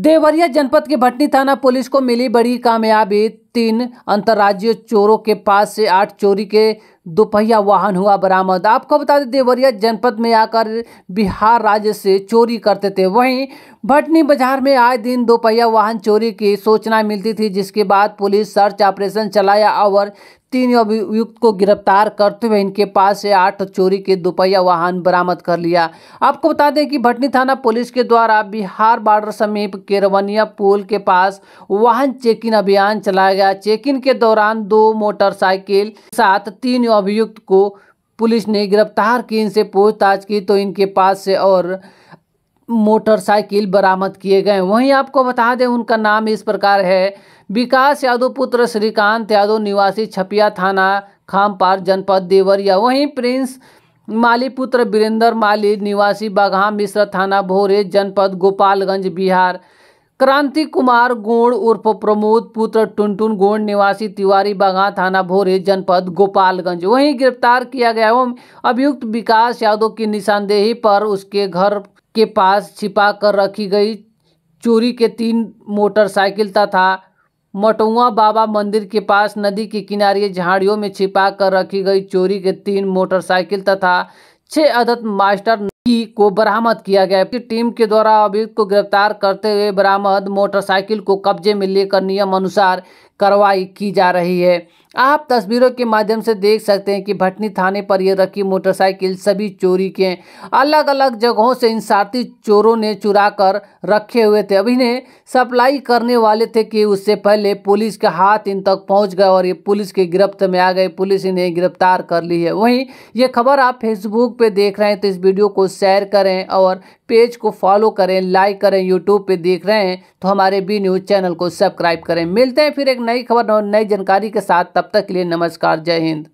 देवरिया जनपद के भटनी थाना पुलिस को मिली बड़ी कामयाबी तीन अंतर्राज्यीय चोरों के पास से आठ चोरी के दोपहिया वाहन हुआ बरामद आपको बता दें देवरिया जनपद में आकर बिहार राज्य से चोरी करते थे वहीं भटनी बाजार में आए दिन दोपहिया वाहन चोरी की सूचना मिलती थी जिसके बाद पुलिस सर्च ऑपरेशन चलाया और तीन अभियुक्त को गिरफ्तार करते हुए इनके पास से आठ चोरी के दोपहिया वाहन बरामद कर लिया आपको बता दें कि भटनी थाना पुलिस के द्वारा बिहार बॉर्डर समीप केरवनिया पुल के पास वाहन चेकिंग अभियान चलाया गया गया चेक इन के दौरान दो मोटरसाइकिल साथ तीन अभियुक्त को पुलिस ने गिरफ्तार की इनसे पूछताछ की तो इनके पास से और मोटरसाइकिल बरामद किए गए वहीं आपको बता दें उनका नाम इस प्रकार है विकास यादव पुत्र श्रीकांत यादव निवासी छपिया थाना खामपार जनपद देवरिया वहीं प्रिंस माली पुत्र वीरेंद्र माली निवासी बाघा मिश्र थाना भोरे जनपद गोपालगंज बिहार क्रांति कुमार गोंड उर्फ प्रमोद पुत्र टुनटुन गोंड निवासी तिवारी बागा थाना भोरे जनपद गोपालगंज वहीं गिरफ्तार किया गया एवं अभियुक्त विकास यादव की निशानदेही पर उसके घर के पास छिपा कर रखी गई चोरी के तीन मोटरसाइकिल तथा मटुआ बाबा मंदिर के पास नदी के किनारे झाड़ियों में छिपा कर रखी गई चोरी के तीन मोटरसाइकिल तथा छः अदत मास्टर आरोपी को बरामद किया गया टीम के द्वारा अभियुक्त को गिरफ्तार करते हुए बरामद मोटरसाइकिल को कब्जे में लेकर नियम अनुसार कार्रवाई की जा रही है आप तस्वीरों के माध्यम से देख सकते हैं कि भटनी थाने पर यह रखी मोटरसाइकिल सभी चोरी के अलग अलग जगहों से इन साथी चोरों ने चुरा कर रखे हुए थे अब इन्हें सप्लाई करने वाले थे कि उससे पहले पुलिस के हाथ इन तक पहुंच गए और ये पुलिस के गिरफ्त में आ गए पुलिस इन्हें गिरफ्तार कर ली है वहीं ये खबर आप फेसबुक पर देख रहे हैं तो इस वीडियो को शेयर करें और पेज को फॉलो करें लाइक करें यूट्यूब पे देख रहे हैं तो हमारे बी न्यूज़ चैनल को सब्सक्राइब करें मिलते हैं फिर एक नई खबर और नई जानकारी के साथ तब तक के लिए नमस्कार जय हिंद